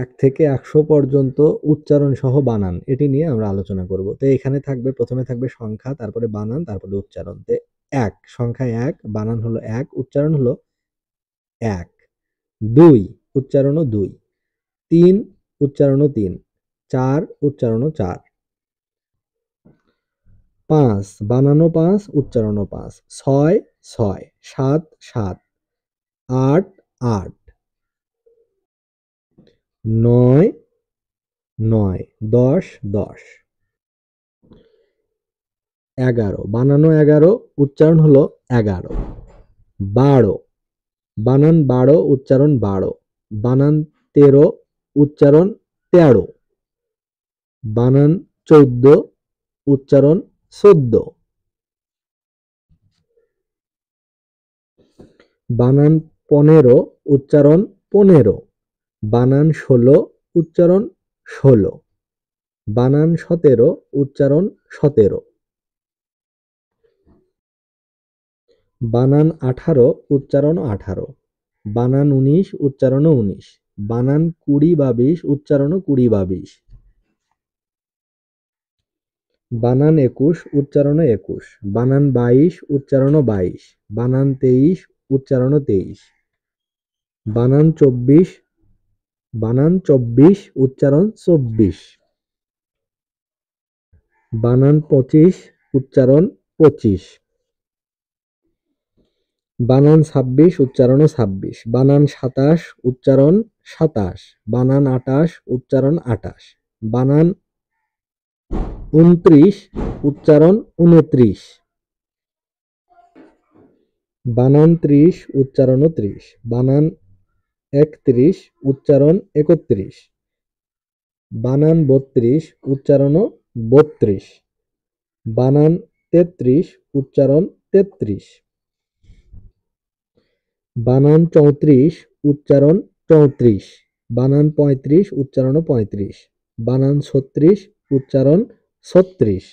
এক থেকে একশো পর্যন্ত উচ্চারণ সহ বানান এটি নিয়ে আমরা আলোচনা করব তো এখানে থাকবে প্রথমে থাকবে সংখ্যা তারপরে বানান তারপরে উচ্চারণ তো এক সংখ্যা এক বানান হলো এক উচ্চারণ হলো এক দুই উচ্চারণও দুই তিন উচ্চারণও তিন চার উচ্চারণও চার পাঁচ বানানো পাঁচ উচ্চারণও পাঁচ ছয় ছয় সাত সাত আট আট নয় নয় দশ দশ এগারো বানানো এগারো উচ্চারণ হলো এগারো বারো বানান বারো উচ্চারণ বারো বানান তেরো উচ্চারণ তেরো বানান চৌদ্দ উচ্চারণ চোদ্দ বানান পনেরো উচ্চারণ পনেরো বানান ষোলো উচ্চারণ ষোলো বানান সতেরো উচ্চারণ সতেরো বানান আঠারো উচ্চারণ আঠারো বানান উনিশ উচ্চারণ উনিশ বানান কুড়ি বা বিশ উচ্চারণ কুড়ি বা বিশ বানান একুশ উচ্চারণ একুশ বানান বাইশ উচ্চারণ বাইশ বানান তেইশ উচ্চারণ তেইশ বানান চব্বিশ বানান চব্বিশ উচ্চারণ চব্বিশ বানান পঁচিশ উচ্চারণ পঁচিশ বানান ছাব্বিশ উচ্চারণ ছাব্বিশ বানান সাতাশ উচ্চারণ সাতাশ বানান আটাশ উচ্চারণ আটাশ বানান উনত্রিশ উচ্চারণ উনত্রিশ বানান ত্রিশ উচ্চারণ ত্রিশ বানান একত্রিশ উচ্চারণ একত্রিশ বানান বত্রিশ উচ্চারণও বত্রিশ বানান তেত্রিশ উচ্চারণ তেত্রিশ বানান চৌত্রিশ উচ্চারণ চৌত্রিশ বানান পঁয়ত্রিশ উচ্চারণ পঁয়ত্রিশ বানান ছত্রিশ উচ্চারণ ছত্রিশ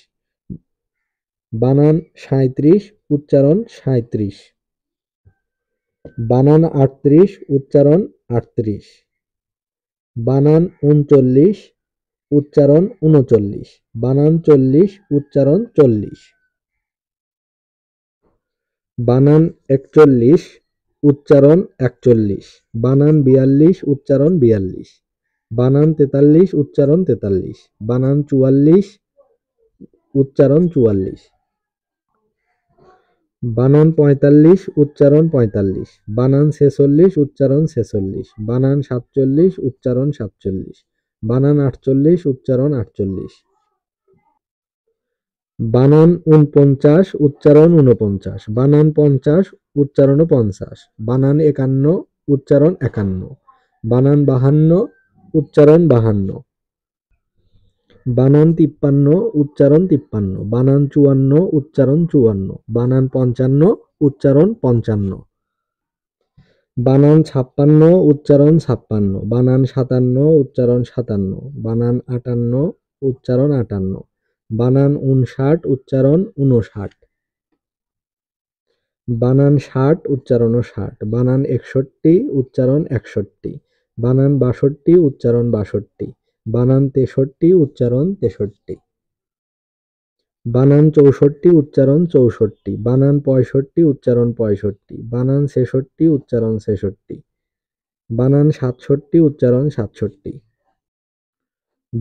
বানান সাঁত্রিশ উচ্চারণ সাঁত্রিশ বানান আটত্রিশ উচ্চারণ আটত্রিশ বানান উনচল্লিশ উচ্চারণ উনচল্লিশ বানান চল্লিশ উচ্চারণ চল্লিশ বানান একচল্লিশ উচ্চারণ একচল্লিশ বানান বিয়াল্লিশ উচ্চারণ বিয়াল্লিশ বানান তেতাল্লিশ উচ্চারণ তেতাল্লিশ বানান চুয়াল্লিশ উচ্চারণ চুয়াল্লিশ বানান পঁয়তাল্লিশ উচ্চারণ পঁয়তাল্লিশ বানান ছেচল্লিশ উচ্চারণ ছেচল্লিশ বানান সাতচল্লিশ উচ্চারণ সাতচল্লিশ বানান আটচল্লিশ উচ্চারণ আটচল্লিশ বানান উনপঞ্চাশ উচ্চারণ উনপঞ্চাশ বানান পঞ্চাশ উচ্চারণ পঞ্চাশ বানান একান্ন উচ্চারণ একান্ন বানান বাহান্ন উচ্চারণ বাহান্ন বানান তিপ্পান্ন উচ্চারণ তিপ্পান্ন বানান চুয়ান্ন উচ্চারণ চুয়ান্ন বানান পঞ্চান্ন উচ্চারণ পঞ্চান্ন বানান ছাপ্পান্ন উচ্চারণ ছাপ্পান্ন বানান সাতান্ন উচ্চারণ সাতান্ন বানান আটান্ন উচ্চারণ আটান্ন বানান উনষাট উচ্চারণ উনষাট বানান ষাট উচ্চারণ ষাট বানান একষট্টি উচ্চারণ একষট্টি বানান বাষট্টি উচ্চারণ বাষট্টি বানান তেষট্টি উচ্চারণ তেষট্টি বানান চৌষট্টি উচ্চারণ চৌষট্টি বানান পঁয়ষট্টি উচ্চারণ পঁয়ষট্টি বানান ছেষট্টি উচ্চারণ ছেষট্টি বানান সাতষট্টি উচ্চারণ সাতষট্টি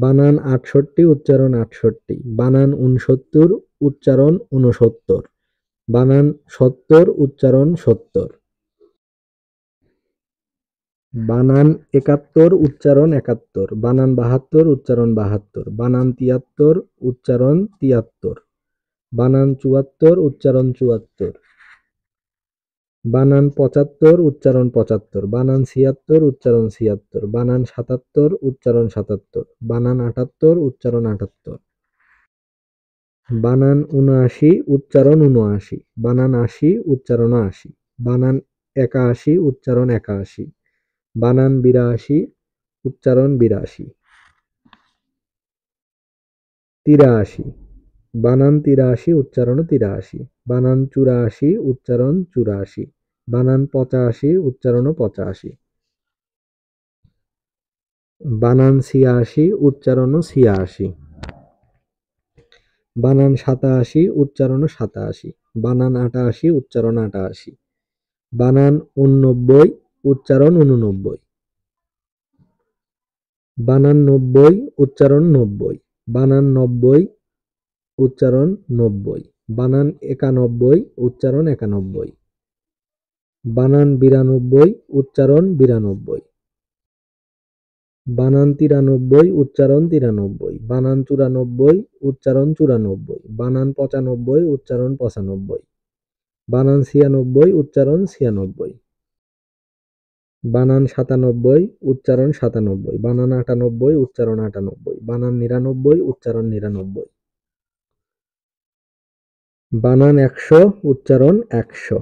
বানান আটষট্টি উচ্চারণ আটষট্টি বানান উনসত্তর উচ্চারণ উনসত্তর বানান সত্তর উচ্চারণ সত্তর বানান একাত্তর উচ্চারণ একাত্তর বানান বাহাত্তর উচ্চারণ বাহাত্তর বানান তিয়াত্তর উচ্চারণ তিয়াত্তর বানান চুয়াত্তর উচ্চারণ চুয়াত্তর বানান পঁচাত্তর উচ্চারণ পঁচাত্তর বানান ছিয়াত্তর উচ্চারণ ছিয়াত্তর বানান সাতাত্তর উচ্চারণ সাতাত্তর বানান আটাত্তর উচ্চারণ আটাত্তর বানান উনআশি উচ্চারণ উনআশি বানান আশি উচ্চারণ আশি বানান একাশি উচ্চারণ একাশি বানান বিরাশি উচ্চারণ বিরাশি তিরাশি বানান তিরাশি উচ্চারণ তিরাশি বানান চুরাশি উচ্চারণ চুরাশি বানান পঁচাশি উচ্চারণ পঁচাশি বানান ছিয়াশি উচ্চারণ ছিয়াশি বানান সাতাশি উচ্চারণ সাতাশি বানান আটাশি উচ্চারণ আটাশি বানান উননব্বই উচ্চারণ উননব্বই বানান নব্বই উচ্চারণ নব্বই বানান নব্বই উচ্চারণ নব্বই বানান একানব্বই উচ্চারণ একানব্বই বানান বিরানব্বই উচ্চারণ বিরানব্বই বানান তিরানব্বই উচ্চারণ তিরানব্বই বানান চুরানব্বই উচ্চারণ চুরানব্বই বানান পঁচানব্বই উচ্চারণ পঁচানব্বই বানান ছিয়ানব্বই উচ্চারণ ছিয়ানব্বই বানান সাতানব্বই উচ্চারণ সাতানব্বই বানান আটানব্বই উচ্চারণ আটানব্বই বানান নিরানব্বই উচ্চারণ নিরানব্বই বানান একশো উচ্চারণ একশো